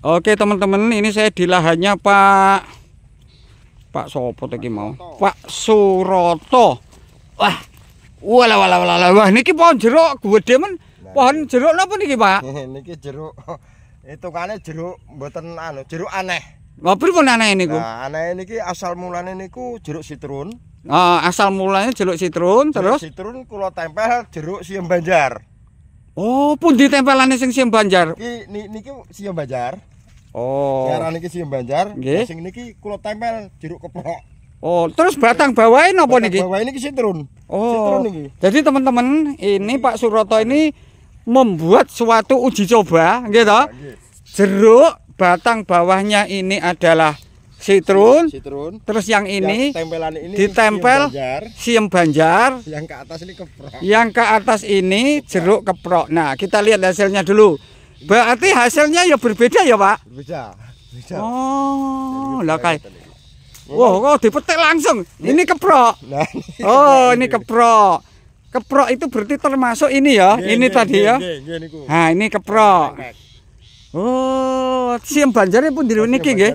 Oke teman-teman ini saya di lahannya Pak Pak Sopo lagi mau Pak Suroto Wah Wala wala wala wah niki pohon jeruk gede demen pohon jeruk napa niki pak niki jeruk itu kan jeruk buatan anu jeruk aneh wah pun aneh ini gue aneh ini asal mulanya niku jeruk sitrun oh, asal mulanya jeruk sitrun jeruk terus sitrun kalau tempel jeruk siem banjar Oh, pundi tempelane sing siem Banjar? Ki niki siem Banjar. Oh. Daerah niki siem Banjar, nggih. Sing niki kula tempel jeruk keplok. Oh, terus batang bawahnya napa niki? Batang bawah niki sitrun. Oh. Sitrun niki. Jadi teman-teman, ini Pak Suroto ini membuat suatu uji coba, gitu. Jeruk batang bawahnya ini adalah Sitrun. Sitrun. Terus yang ini yang ini ditempel siem banjar. Siem banjar. Yang ke atas ini keprok. Yang ke atas ini jeruk keprok. Nah, kita lihat hasilnya dulu. Berarti hasilnya ya berbeda ya, Pak? Berbeda. Berbeda. Oh, lah kayak Wow, kok dipetik langsung. Ini keprok. oh, ini keprok. Keprok itu berarti termasuk ini ya, ini, ini tadi ya. Nah, ini keprok. Oh, siam banjarnya pun dulu niki nggih.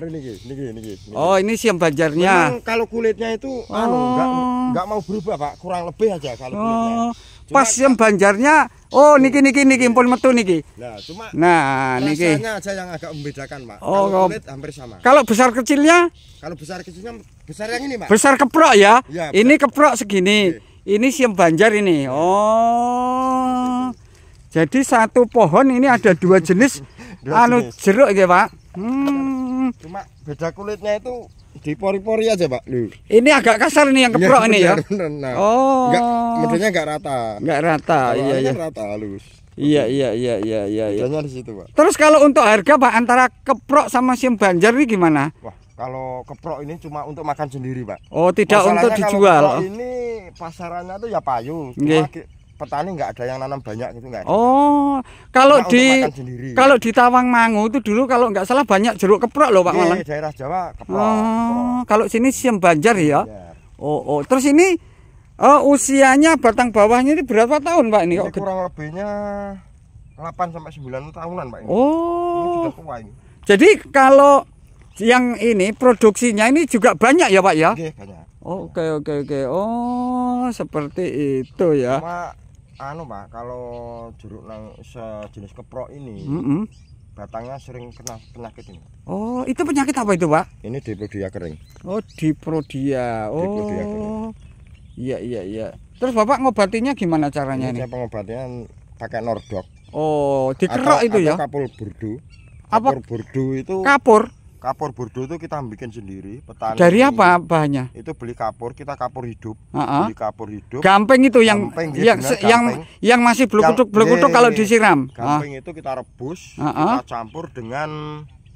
Oh, ini siam banjarnya. Memang kalau kulitnya itu anu, oh. anu enggak enggak mau berubah, Pak. Kurang lebih aja kalau kulitnya. Oh. Cuma, Pas siam banjarnya, oh niki niki niki pun metu niki. Nah, cuma Nah, niki. Rasanya aja yang agak membedakan, Pak. Oh, kalau oh. kulit hampir sama. Kalau besar kecilnya? Kalau besar kecilnya besar yang ini, Pak. Besar keprok ya. ya besar. ini keprok segini. Okay. Ini siam banjar ini. Ya. Oh. Jadi satu pohon ini ada dua jenis anu jeruk ya pak hmm. cuma beda kulitnya itu di pori-pori aja pak ini agak kasar nih yang keprok ya, ini ya nah, oh enggak, nggak enggak rata enggak rata kalau iya iya rata halus Iya iya iya iya iya. Bedanya di situ, Pak. Terus kalau untuk harga Pak antara keprok sama siem banjar ini gimana? Wah, kalau keprok ini cuma untuk makan sendiri, Pak. Oh, tidak Masalahnya untuk dijual. Kalau ini pasarannya tuh ya payung. Cuma petani nggak ada yang nanam banyak gitu nggak oh kalau Cuma di kalau di Tawang Mangu itu dulu kalau nggak salah banyak jeruk keprok loh pak Ye, iya, Malang daerah Jawa keprok oh kalau sini siem banjar ya oh oh terus ini oh, usianya batang bawahnya ini berapa tahun pak ini, ini kok kurang lebihnya 8 sampai 9 tahunan pak ini. oh ini tua ini. jadi kalau yang ini produksinya ini juga banyak ya pak ya? Oke banyak. Oke oke oke. Oh seperti itu ya. Cuma anu pak kalau jeruk nang sejenis keprok ini mm -hmm. batangnya sering kena penyakit ini oh itu penyakit apa itu pak ini diprodia kering oh diprodia oh diprodia kering. iya iya iya terus bapak ngobatinya gimana caranya ini ini pakai nordok oh dikerok itu ya kapur burdu kapur apa burdu itu kapur Kapur bordo itu kita bikin sendiri, petani. Dari apa bahannya? Itu beli kapur, kita kapur hidup. Uh -huh. Beli kapur hidup. Gamping itu yang gamping, ya, yang masih yang, yang masih kuduk kalau iya, iya, iya. disiram. Ah. Gamping uh. itu kita rebus, uh -huh. kita campur dengan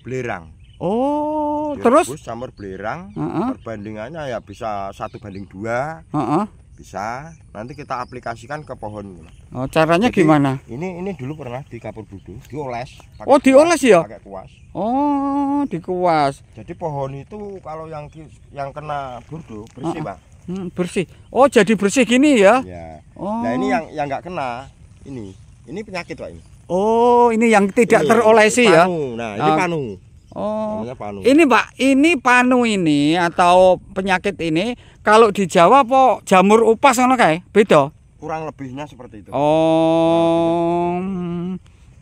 belerang. Oh, terus rebus campur belerang. Uh -huh. Perbandingannya ya bisa satu banding dua. Uh -huh bisa nanti kita aplikasikan ke pohon oh caranya Jadi, gimana ini ini dulu pernah di kapur dudu dioles pakai oh dioles kuas, ya pakai kuas oh dikuas jadi pohon itu kalau yang yang kena burdu bersih ah, ah. pak hmm, bersih oh jadi bersih gini ya, ya. Oh. nah ini yang yang nggak kena ini ini penyakit pak ini oh ini yang tidak ini, terolesi ini ya? panu. ya nah ini uh. panu Oh. Panu. Ini Pak, ini panu ini atau penyakit ini kalau di Jawa po jamur upas ngono kayak Beda. Kurang lebihnya seperti itu. Oh.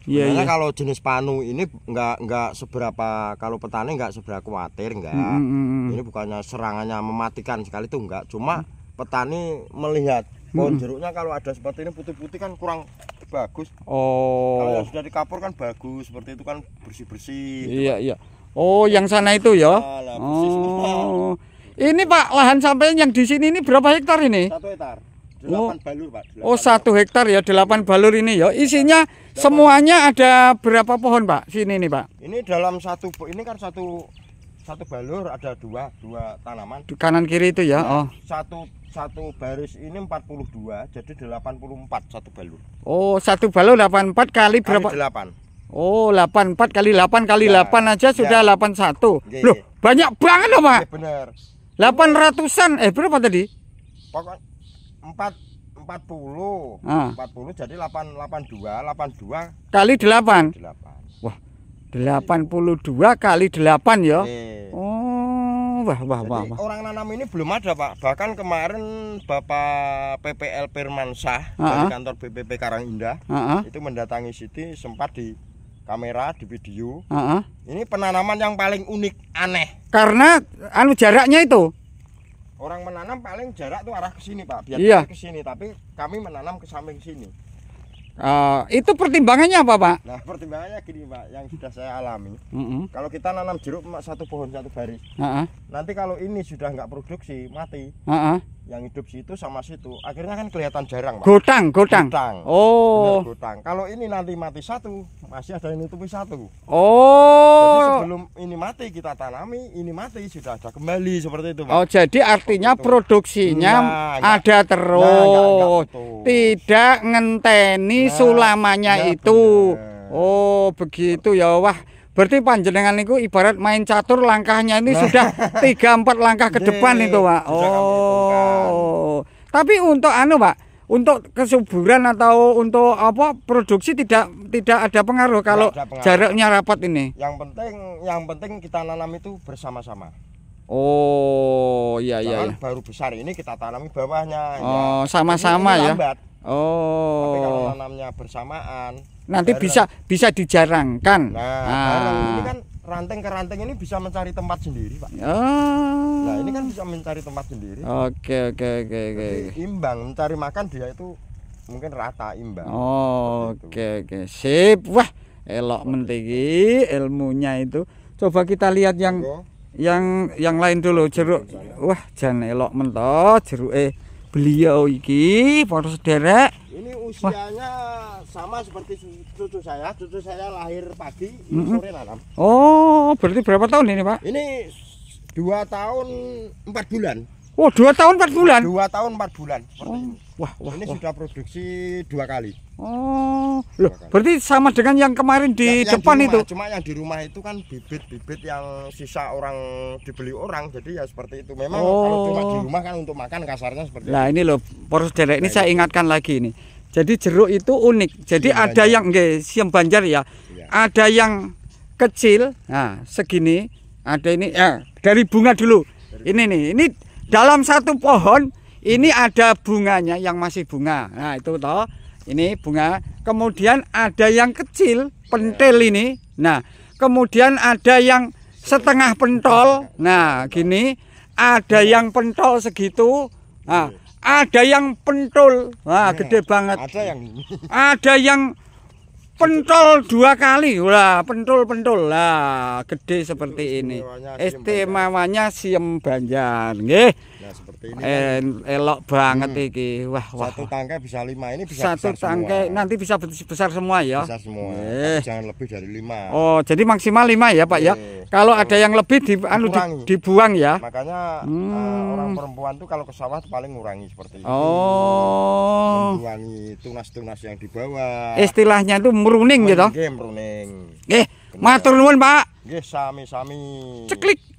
Iya, iya, kalau jenis panu ini nggak nggak seberapa kalau petani nggak seberapa khawatir nggak. Mm, mm, mm, mm. Ini bukannya serangannya mematikan sekali itu nggak. Cuma mm. petani melihat pohon jeruknya kalau ada seperti ini putih-putih kan kurang bagus. Oh. Kalau sudah dikapur kan bagus, seperti itu kan bersih-bersih. Gitu iya, kan. iya. Oh, yang sana itu ya. Alah, ah, oh. Ini Pak, lahan sampai yang di sini ini berapa hektar ini? Satu hektar. Delapan oh. balur, Pak. Delapan oh, satu hektar ya, delapan balur ini ya. Iya, Isinya delapan. semuanya ada berapa pohon, Pak? Sini nih, Pak. Ini dalam satu ini kan satu satu balur ada dua dua tanaman kanan kiri itu ya nah, oh satu satu baris ini 42 jadi 84 satu balur oh satu balur 84 kali berapa oh, kali 8 oh 84 kali 8 kali ya, 8 aja ya. sudah 81 ya, ya. loh iya. banyak banget loh pak ya, bener 800an eh berapa tadi pokok 4 40 ah. 40 jadi 8 82 82 kali 8 8 wah 82 kali 8 ya. Nih. Iya. Oh, wah wah Jadi, wah, wah. Orang nanam ini belum ada, Pak. Bahkan kemarin Bapak PPL Firmansyah uh -huh. dari kantor BPP Karangindah uh -huh. itu mendatangi Siti sempat di kamera di video. Uh -huh. Ini penanaman yang paling unik, aneh. Karena anu jaraknya itu Orang menanam paling jarak tuh arah ke sini, Pak. Biar iya. ke sini, tapi kami menanam ke samping sini. Eh, itu pertimbangannya apa pak? Nah pertimbangannya gini pak, yang sudah saya alami. Mm -hmm. Kalau kita nanam jeruk emak satu pohon satu baris, uh -uh. nanti kalau ini sudah nggak produksi mati, uh -uh. yang hidup situ sama situ, akhirnya kan kelihatan jarang pak. Gotang, gotang. gotang. Oh. Benar, gotang. Kalau ini nanti mati satu, masih ada yang nutupi satu. Oh belum ini mati kita tanami, ini mati sudah ada kembali seperti itu, Pak. Oh, jadi artinya produksinya nah, ada enggak, terus. Nah, enggak, enggak, Tidak ngenteni nah, sulamanya itu. Bener. Oh, begitu ya. Wah, berarti panjenengan itu ibarat main catur langkahnya ini nah. sudah tiga empat langkah ke depan itu, Pak. Kan. Oh. Tapi untuk anu, Pak, untuk kesuburan atau untuk apa produksi tidak tidak ada pengaruh kalau ada pengaruh. jaraknya rapat ini. Yang penting yang penting kita nanam itu bersama-sama. Oh iya iya. iya. baru besar ini kita tanami bawahnya. Oh iya. sama-sama ya. Sama ya. Oh. Tapi kalau nanamnya bersamaan nanti bisa bisa dijarangkan. Nah, nah. ini kan ranting ke ranting ini bisa mencari tempat sendiri pak. Oh. Nah ini kan bisa mencari tempat sendiri. Oke oke oke oke. Imbang mencari makan dia itu mungkin rata imbang. Oh, oke oke okay, sip wah elok mentigi ilmunya itu. Coba kita lihat yang yang yang lain dulu jeruk. Wah jangan elok mentok jeruk eh beliau iki para sederek ini usianya Wah. sama seperti cucu saya cucu saya lahir pagi mm -hmm. sore malam oh berarti berapa tahun ini pak ini dua tahun empat bulan Oh, dua tahun empat bulan. Dua tahun empat bulan. Oh. Wah, wah. Ini wah. sudah produksi dua kali. Oh, loh, kali. berarti sama dengan yang kemarin di yang, depan yang di rumah, itu. Cuma yang di rumah itu kan bibit-bibit yang sisa orang dibeli orang, jadi ya seperti itu. Memang oh. kalau cuma di rumah kan untuk makan kasarnya seperti. Nah, ini loh, poros derek ini nah, saya ingatkan lagi ini. Jadi jeruk itu unik. Jadi siam ada banjar. yang enggak siam banjar ya. ya. Ada yang kecil, nah segini. Ada ini, ya dari bunga dulu. Dari ini nih, ini dalam satu pohon ini ada bunganya yang masih bunga. Nah, itu toh. Ini bunga. Kemudian ada yang kecil, pentil iya. ini. Nah, kemudian ada yang setengah pentol. Nah, gini. Ada iya. yang pentol segitu. Nah, iya. ada yang pentul. wah gede banget. Ada yang ada yang Gitu. pentol dua kali lah pentol pentol lah gede seperti ini istimewanya siem banjar nggih nah, seperti ini eh, kan. elok banget hmm. iki wah, wah satu tangkai bisa lima ini bisa satu tangkai semua. nanti bisa besar semua ya bisa semua eh. jangan lebih dari lima oh jadi maksimal lima ya pak eh. ya kalau ada yang lebih di, anu, di, dibuang ya makanya eh, hmm. uh, orang perempuan tuh kalau ke sawah paling ngurangi seperti itu oh mengurangi tunas-tunas yang dibawa istilahnya itu meruning gitu. to? Nggih meruning. Nggih, eh, matur nuwun, Pak. Nggih sami-sami. Ceklik.